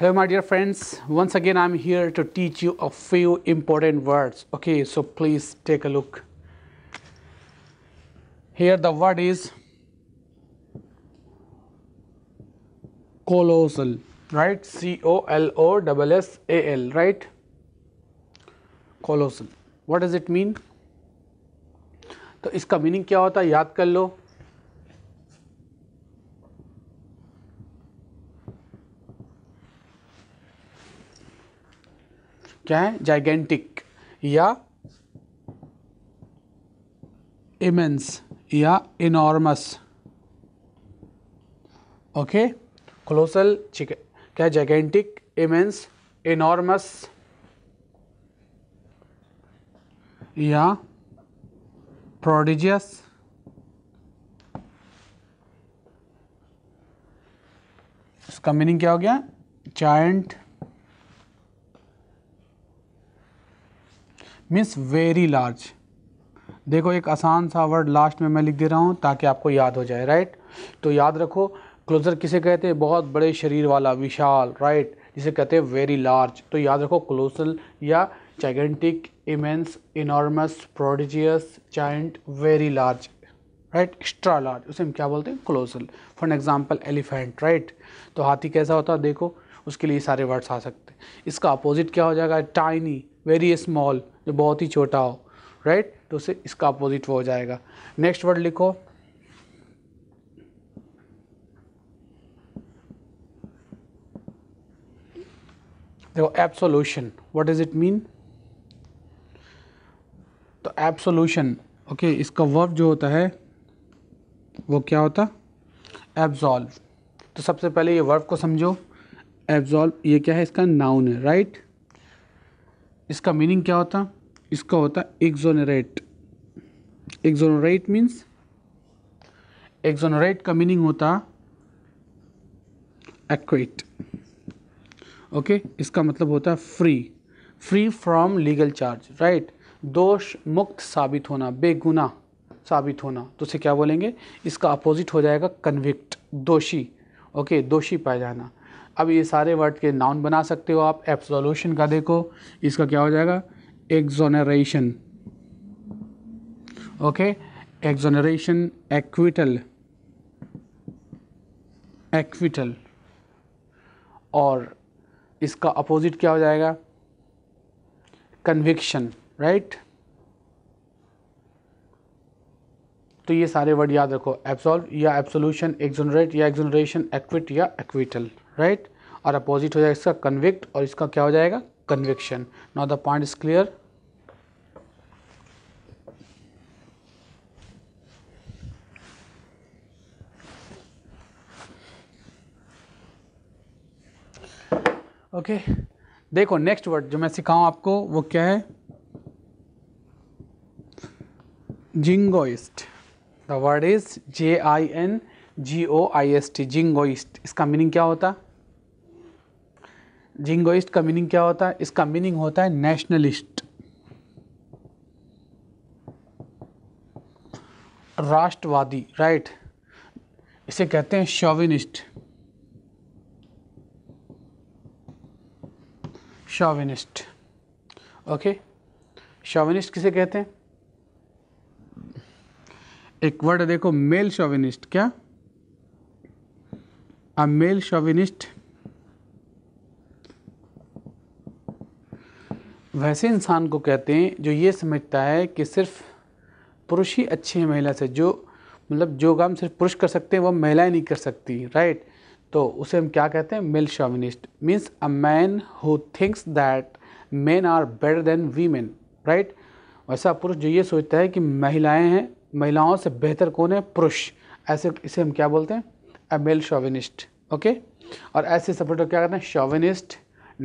Hello my dear friends, once again I'm here to teach you a few important words. Okay, so please take a look. Here the word is colossal, right? C-O-L-O-S-S-A-L, right? Colossal. What does it mean? तो इसका meaning क्या होता है याद कर लो क्या है gigantic या इमेंस या इनॉर्मस ओके क्लोसल चिकन क्या जाइगेंटिक इमेंस इनॉर्मस या प्रोडिजियस इसका मीनिंग क्या हो गया जायंट मीन्स वेरी लार्ज देखो एक आसान सा वर्ड लास्ट में मैं लिख दे रहा हूँ ताकि आपको याद हो जाए राइट तो याद रखो क्लोज़र किसे कहते हैं बहुत बड़े शरीर वाला विशाल राइट जिसे कहते हैं वेरी लार्ज तो याद रखो क्लोजल या gigantic immense enormous prodigious giant very large right extra large उसे हम क्या बोलते हैं colossal for example elephant right तो हाथी कैसा होता है देखो उसके लिए सारे वर्ड्स आ सकते हैं इसका अपोजिट क्या हो जाएगा टाइनी वेरी स्मॉल जो बहुत ही छोटा हो राइट तो उसे इसका अपोजिट वो हो जाएगा नेक्स्ट वर्ड लिखो देखो absolution what does it mean तो एब्सोल्यूशन ओके okay, इसका वर्ब जो होता है वो क्या होता एब्जॉल्व तो सबसे पहले ये वर्ब को समझो एब्जॉल्व ये क्या है इसका नाउन है राइट right? इसका मीनिंग क्या होता इसका होता एग्जोनरेट एग्जोनरेट मीन्स एग्जोनरेट का मीनिंग होता एक्वेट ओके okay? इसका मतलब होता है free free from legal charge right दोष मुक्त साबित होना बेगुना साबित होना तो उसे क्या बोलेंगे इसका अपोजिट हो जाएगा कन्विक्ट दोषी ओके okay? दोषी पाया जाना अब ये सारे वर्ड के नाउन बना सकते हो आप एब्सोल्यूशन का देखो इसका क्या हो जाएगा exoneration okay exoneration acquittal acquittal और इसका अपोजिट क्या हो जाएगा कन्विक्शन राइट right? तो ये सारे वर्ड याद रखो एब्सॉल्व या एब्सोल्यूशन एक्जोनरेट या एक्जोनरेशन एक्विट या एक्विटल राइट और अपोजिट हो जाएगा इसका कन्विक्ट और इसका क्या हो जाएगा conviction now the point is clear okay देखो नेक्स्ट वर्ड जो मैं सिखाऊं आपको वो क्या है jingoist the word is J I N G O I S T jingoist इसका मीनिंग क्या होता जिंगोइस्ट का मीनिंग क्या होता है इसका मीनिंग होता है नेशनलिस्ट राष्ट्रवादी राइट इसे कहते हैं शॉविनिस्ट शॉविनिस्ट ओके शॉविनिस्ट किसे कहते हैं एक वर्ड देखो मेल शॉविनिस्ट क्या अ मेल शॉविनिस्ट वैसे इंसान को कहते हैं जो ये समझता है कि सिर्फ पुरुष ही अच्छे हैं महिला से जो मतलब जो काम सिर्फ पुरुष कर सकते हैं वह महिलाएं नहीं कर सकती राइट तो उसे हम क्या कहते हैं male chauvinist means a man who thinks that men are better than women right वैसा पुरुष जो ये सोचता है कि महिलाएं हैं महिलाओं से बेहतर कौन है पुरुष ऐसे इसे हम क्या बोलते हैं अ मेल शॉविनिस्ट ओके और ऐसे सपोर्टर क्या कहते हैं शॉविनिस्ट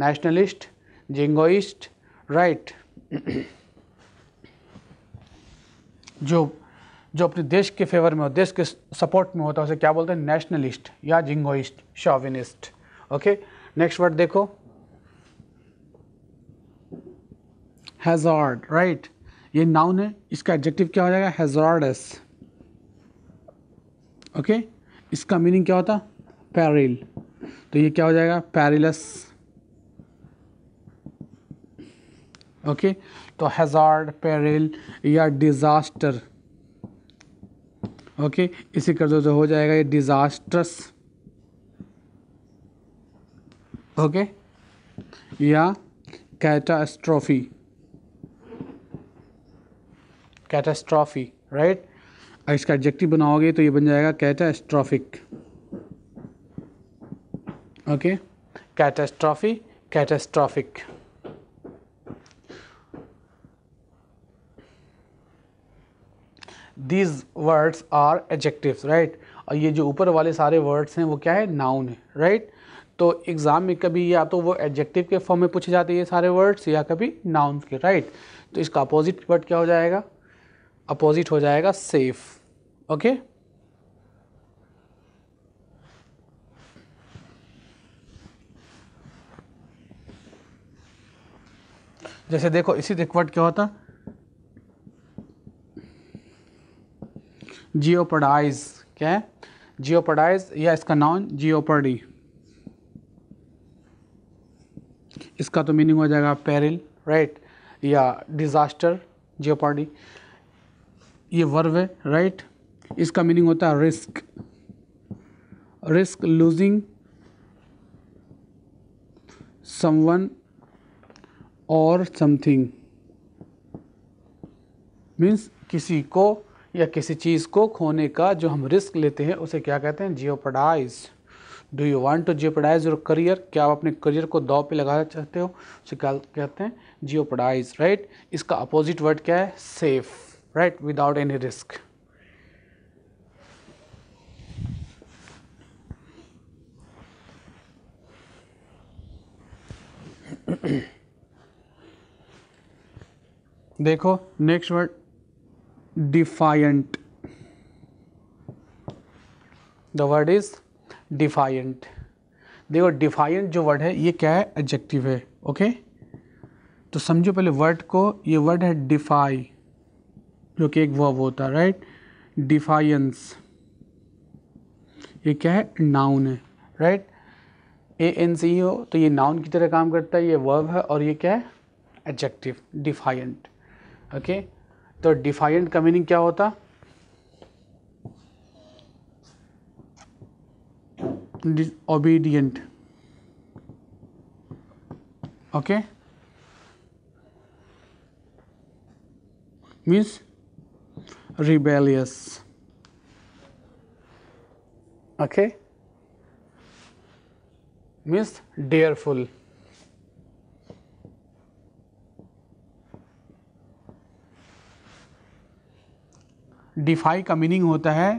नेशनलिस्ट जिंगोइस्ट राइट जो जो अपने देश के फेवर में हो देश के सपोर्ट में होता तो है उसे क्या बोलते हैं नेशनलिस्ट या jingoist chauvinist okay next word देखो हैजार्ड राइट right? ये नाउन है इसका एडजेक्टिव क्या हो जाएगा हेजॉर्डस ओके okay? इसका मीनिंग क्या होता पैरिल तो ये क्या हो जाएगा पैरिलस ओके तो हज़ार्ड पेरिल या डिज़ास्टर ओके इसी कर दो तो हो जाएगा ये डिजास्टर्स ओके या कैटास्ट्रॉफी कैटास्ट्रॉफी राइट इसका एडजेक्टिव बनाओगे तो ये बन जाएगा catastrophic okay catastrophe catastrophic these words are adjective right और ये जो ऊपर वाले सारे वर्ड्स हैं वो क्या है नाउन है राइट right? तो एग्ज़ाम में कभी या तो वो एडजेक्टिव के फॉर्म में पूछे जाते हैं ये सारे वर्ड्स या कभी नाउन के राइट right? तो इसका अपोजिट वर्ड क्या हो जाएगा अपोजिट हो जाएगा सेफ ओके जैसे देखो इसी एक वर्ड क्या होता जियोपडाइज क्या है जियोपोडाइज या इसका नाउन जियोपडी इसका तो मीनिंग हो जाएगा पेरिल राइट या डिज़ास्टर जियोपडी ये वर्व है राइट इसका मीनिंग होता है रिस्क रिस्क लूजिंग समवन और समथिंग मीन्स किसी को या किसी चीज़ को खोने का जो हम रिस्क लेते हैं उसे क्या कहते हैं jeopardize do you want to jeopardize your career क्या आप अपने करियर को दौ पे लगाना चाहते हो उसे क्या कहते हैं जियोपडाइज राइट इसका अपोजिट वर्ड क्या है safe right without any risk देखो next word defiant the word is defiant देखो डिफाइंट जो वर्ड है ये क्या है एडजेक्टिव है ओके तो समझो पहले वर्ड को ये वर्ड है डिफाई जो कि एक वर्ब होता है राइट डिफाइंस ये क्या है नाउन है राइट ए एन सी हो तो ये नाउन की तरह काम करता है ये वर्ब है और ये क्या है एडजेक्टिव डिफाइंट ओके okay? तो डिफाइंड का मीनिंग क्या होता obedient okay means rebellious okay means dareful defy का मीनिंग होता है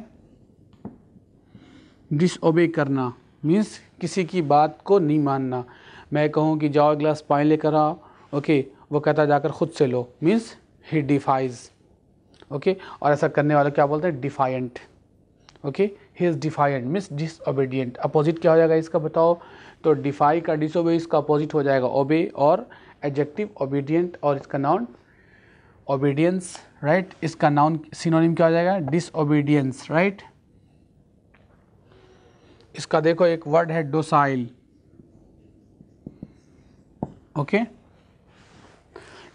डिसओबे करना मीन्स किसी की बात को नहीं मानना मैं कहूँ कि जाओ गिलास पानी लेकर आओ ओके वो कहता जाकर ख़ुद से लो मीन्स ही डिफाइज ओके और ऐसा करने वाला क्या बोलते हैं defiant okay he is defiant means disobedient opposite क्या हो जाएगा इसका बताओ तो डिफाई का डिसओबे इसका अपोजिट हो जाएगा ओबे और एडजेक्टिव ओबीडियंट और इसका नाउन ओबीडियंस राइट right? इसका नाउन सिनोनिम क्या हो जाएगा डिसओबीडियंस राइट इसका देखो एक वर्ड है डोसाइल ओके okay?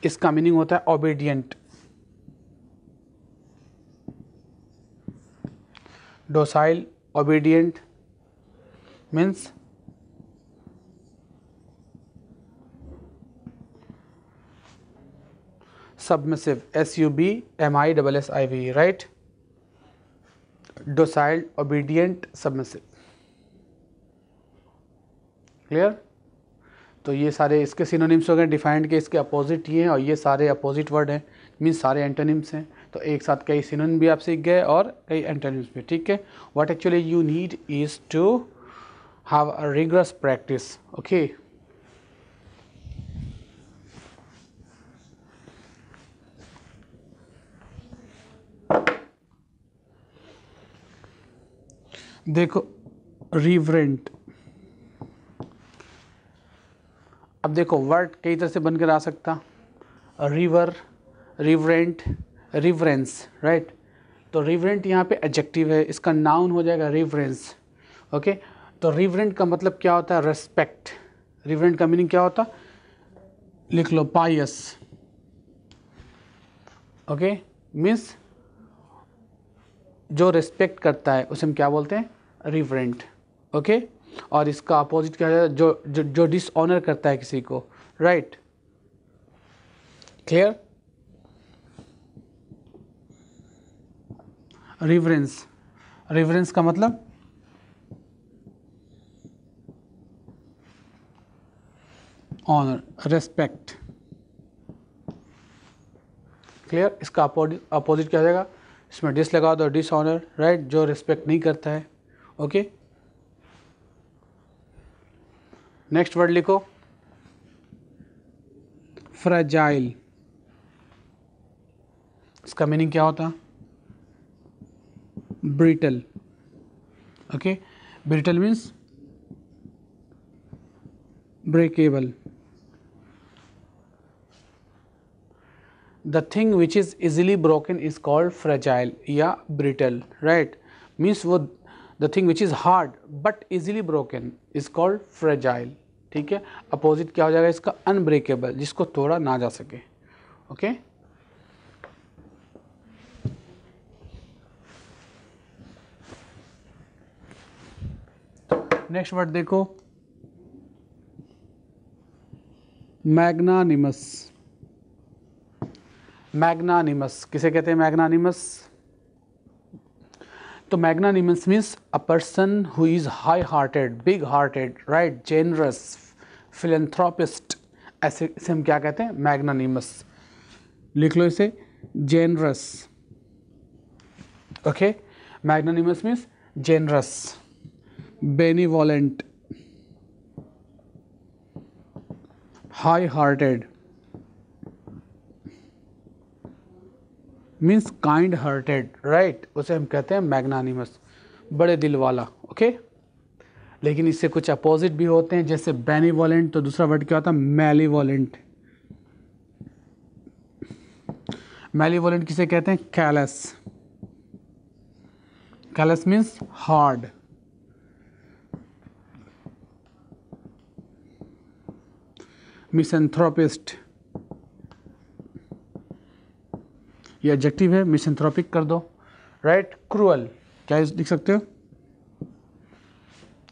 इसका मीनिंग होता है obedient docile obedient means submissive S U B M I double S I V right docile obedient submissive clear तो ये सारे इसके सिनोनिम्स हो गए डिफाइंड के इसके अपोजिट ये हैं और ये सारे अपोजिट वर्ड हैं मीन सारे एंटोनिम्स हैं तो एक साथ कई सिनोनिम भी आप सीख गए और कई एंटोनिम्स भी ठीक है what actually you need is to have a rigorous practice okay देखो रिवरेंट अब देखो वर्ड कई तरह से बनकर आ सकता रिवर रिवरेंट रिवरेंस राइट तो रिवरेंट यहाँ पे एडजेक्टिव है इसका नाउन हो जाएगा रिवरेंस ओके तो रिवरेंट का मतलब क्या होता है रेस्पेक्ट रिवरेंट का मीनिंग क्या होता लिख लो पायस ओके मीन्स जो रेस्पेक्ट करता है उसे हम क्या बोलते हैं रिवरेंट ओके और इसका अपोजिट क्या है जो जो, जो डिसऑनर करता है किसी को राइट क्लियर रिवरेंस रिवरेंस का मतलब ऑनर रेस्पेक्ट क्लियर इसका अपोजिट क्या हो जाएगा इसमें डिस लगा दो डिसऑनर राइट जो रेस्पेक्ट नहीं करता है ओके नेक्स्ट वर्ड लिखो फ्रेजाइल इसका मीनिंग क्या होता brittle okay brittle means breakable the thing which is easily broken is called fragile या ब्रिटल राइट मीन्स वो the thing which is hard but easily broken is called fragile ठीक है opposite क्या हो जाएगा इसका अनब्रेकेबल जिसको तोड़ा ना जा सके ओके नेक्स्ट वर्ड देखो मैग्नानिमस मैग्नानिमस किसे कहते हैं मैग्नानिमस तो magnanimous means a person who is high hearted big hearted right generous philanthropist ऐसे इसे हम क्या कहते हैं मैग्ना निमस लिख लो इसे generous okay magnanimous means generous benevolent high hearted means kind hearted right उसे हम कहते हैं मैग्नानिमस बड़े दिल वाला ओके लेकिन इससे कुछ अपोजिट भी होते हैं जैसे बेनिवॉलेंट तो दूसरा वर्ड क्या होता है मेलीवॉलेंट मेलीवॉलेंट किसे कहते हैं callous callous means hard misanthropist ये एडजेक्टिव है मिसेंथ्रोपिक कर दो राइट क्रूअल क्या लिख सकते हो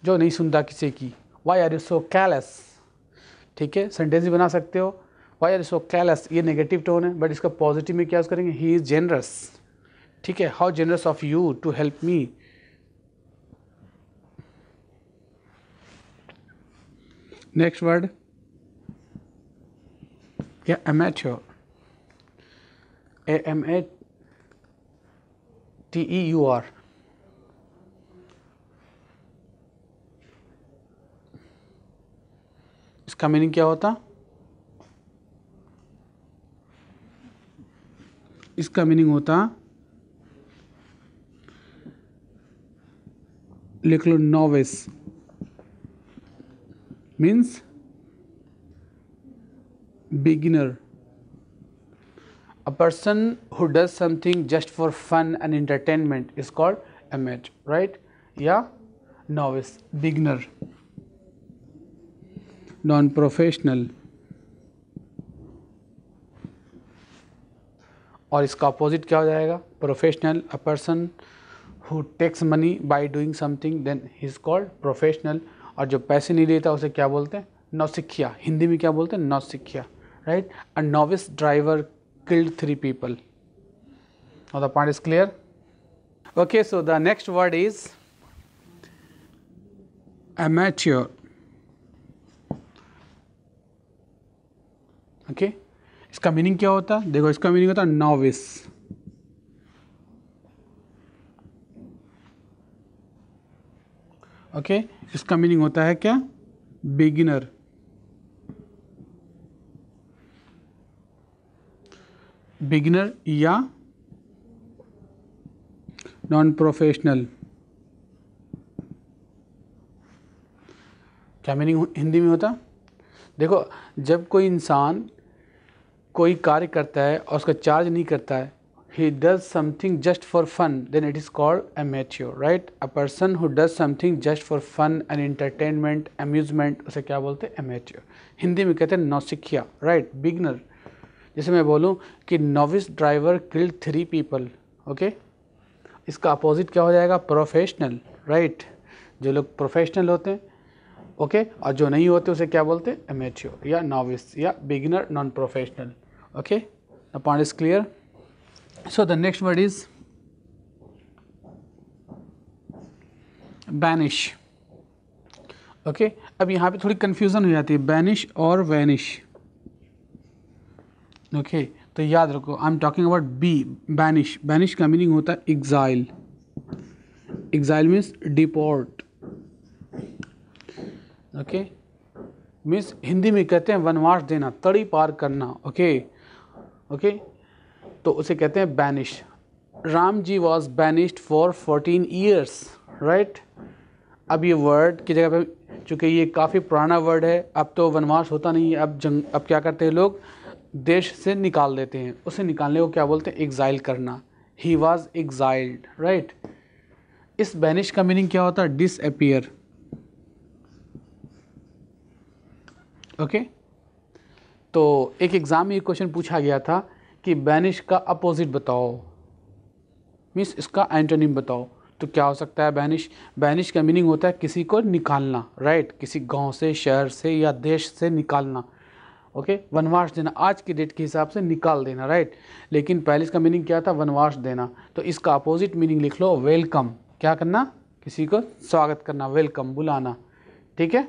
जो नहीं सुनता किसी की why are you so callous ठीक है सेंटेंस भी बना सकते हो why are you so callous ये नेगेटिव टोन है बट इसका पॉजिटिव में क्या करेंगे ही इज़ जेनरस ठीक है how generous of you to help me next word क्या amateur A M A T E U R. इसका मीनिंग क्या होता इसका मीनिंग होता लिख लो novice means beginner a person who does something just for fun and entertainment is called amateur right yeah novice beginner non professional और इसका opposite क्या हो जाएगा professional a person who takes money by doing something then he is called professional और जो पैसे नहीं लेता उसे क्या बोलते हैं नौसिखिया हिंदी में क्या बोलते हैं नौसिखिया right a novice driver killed three people. Now the point is clear? Okay, so the next word is amateur. Okay okay? इसका मीनिंग क्या होता है देखो इसका मीनिंग होता है नॉविस ओके okay? इसका मीनिंग होता है क्या बिगिनर बिगनर या नॉन प्रोफेशनल क्या मीनिंग हिंदी में होता देखो जब कोई इंसान कोई कार्य करता है और उसका चार्ज नहीं करता है he does something just for fun then it is called amateur right a person who does something just for fun and entertainment amusement उसे क्या बोलते हैं amateur हिंदी में कहते हैं नौसिखिया right beginner जैसे मैं बोलूँ कि novice driver kill three people okay इसका अपोजिट क्या हो जाएगा प्रोफेशनल राइट जो लोग प्रोफेशनल होते हैं ओके okay? और जो नहीं होते उसे क्या बोलते हैं एमेच्योर या नोविस या beginner non professional okay the point is clear so the next word is banish okay अब यहाँ पे थोड़ी कन्फ्यूज़न हो जाती है बैनिश और वैनिश ओके तो याद रखो I am talking about be banish banish का मीनिंग होता है exile exile means deport okay means Hindi में कहते हैं वनवास देना तड़ी पार करना ओके okay? Okay okay? तो उसे कहते हैं banish Ram ji was banished for fourteen years right अब ये वर्ड की जगह पे चूँकि ये काफ़ी पुराना वर्ड है अब तो वनवास होता नहीं है अब जंग अब क्या करते हैं लोग देश से निकाल देते हैं उसे निकालने को क्या बोलते हैं एग्ज़ाइल करना ही वॉज़ एग्ज़ाइल्ड राइट इस बैनिश का मीनिंग क्या होता है डिसअपियर ओके तो एक एग्ज़ाम में ये क्वेश्चन पूछा गया था कि बैनिश का अपोजिट बताओ मीन्स इसका एंटोनिम बताओ तो क्या हो सकता है बैनिश बैनिश का मीनिंग होता है किसी को निकालना राइट किसी गांव से शहर से या देश से निकालना ओके वनवास देना आज की डेट के हिसाब से निकाल देना राइट लेकिन पहले इसका मीनिंग क्या था वनवास देना तो इसका अपोजिट मीनिंग लिख लो वेलकम क्या करना किसी को स्वागत करना वेलकम बुलाना ठीक है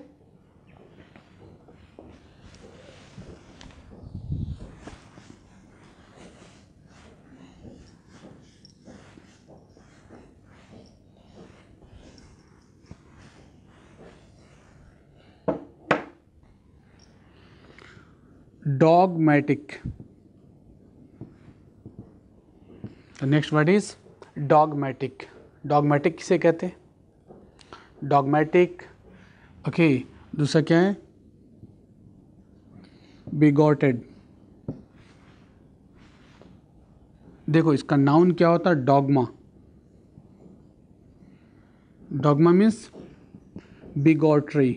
dogmatic तो next word is dogmatic dogmatic किसे कहते हैं dogmatic ओके दूसरा क्या है बिगॉटेड देखो इसका नाउन क्या होता है dogma dogma means bigotry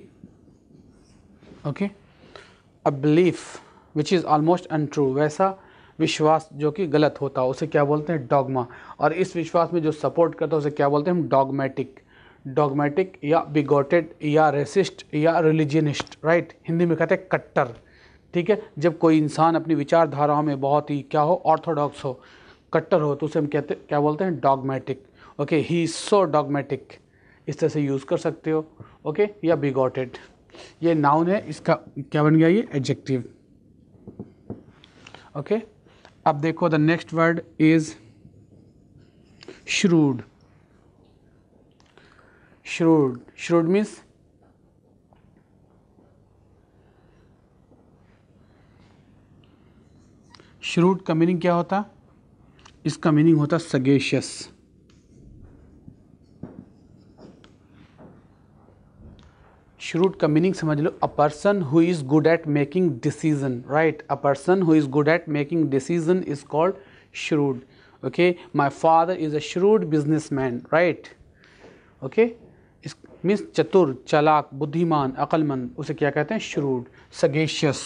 okay a belief which is almost untrue वैसा विश्वास जो कि गलत होता है उसे क्या बोलते हैं डॉगमा और इस विश्वास में जो सपोर्ट करता है उसे क्या बोलते हैं हम डॉगमेटिक डॉगमेटिक या बिगोटेड या रेसिस्ट या रिलीजनिस्ट राइट हिंदी में कहते हैं कट्टर ठीक है जब कोई इंसान अपनी विचारधाराओं में बहुत ही क्या हो ऑर्थोडॉक्स हो कट्टर हो तो उसे हम कहते क्या बोलते हैं dogmatic okay he is so dogmatic इस तरह से यूज़ कर सकते हो ओके okay? या बिगोटेड ये नाउन है इसका क्या बन गया ये एडजेक्टिव ओके अब देखो the next word is shrewd shrewd shrewd means shrewd का मीनिंग क्या होता इसका मीनिंग होता सगेशियस रूट का मीनिंग समझ लो a person who is good at making decision right a person who is good at making decision is called shrewd okay my father is a shrewd businessman right okay इस means चतुर चालाक बुद्धिमान अक्लमंद उसे क्या कहते हैं shrewd sagacious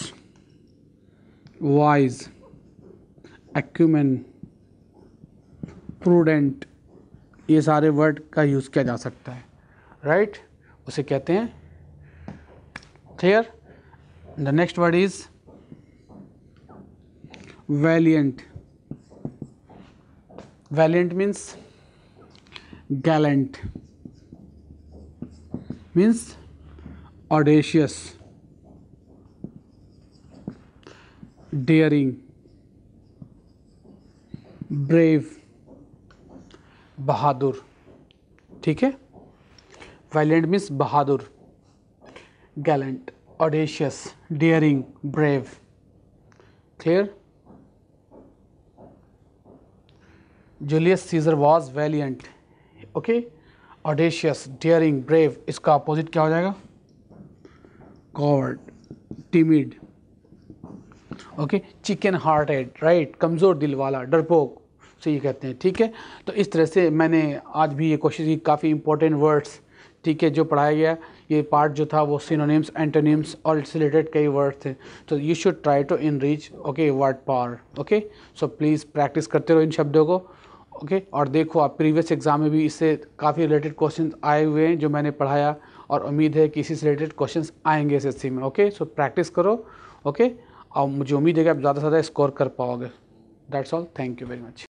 wise acumen prudent ये सारे वर्ड का यूज़ किया जा सकता है राइट right? उसे कहते हैं clear the next word is valiant valiant means gallant means audacious daring brave bahadur ठीक है वायलेंट मीन्स बहादुर gallant, audacious, daring, brave. Clear? Julius Caesar was valiant. Okay? Audacious daring brave इसका opposite क्या हो जाएगा coward timid okay chicken hearted right कमज़ोर दिल वाला डरपोक से ये कहते हैं ठीक है तो इस तरह से मैंने आज भी ये कोशिश की काफ़ी इंपॉर्टेंट वर्ड्स ठीक है जो पढ़ाया गया ये पार्ट जो था वो सिनोनिम्स एंटोनिम्स और इट्स रिलेटेड कई वर्ड थे तो you should try to enrich okay word power okay so please practice करते रहो इन शब्दों को ओके okay? और देखो आप प्रीवियस एग्ज़ाम में भी इससे काफ़ी रिलेटेड क्वेश्चन आए हुए हैं जो मैंने पढ़ाया और उम्मीद है कि इसी से रिलेटेड क्वेश्चन आएंगे एस में ओके सो प्रैक्टिस करो ओके okay? और मुझे उम्मीद है कि आप ज़्यादा से ज़्यादा स्कोर कर पाओगे that's all thank you very much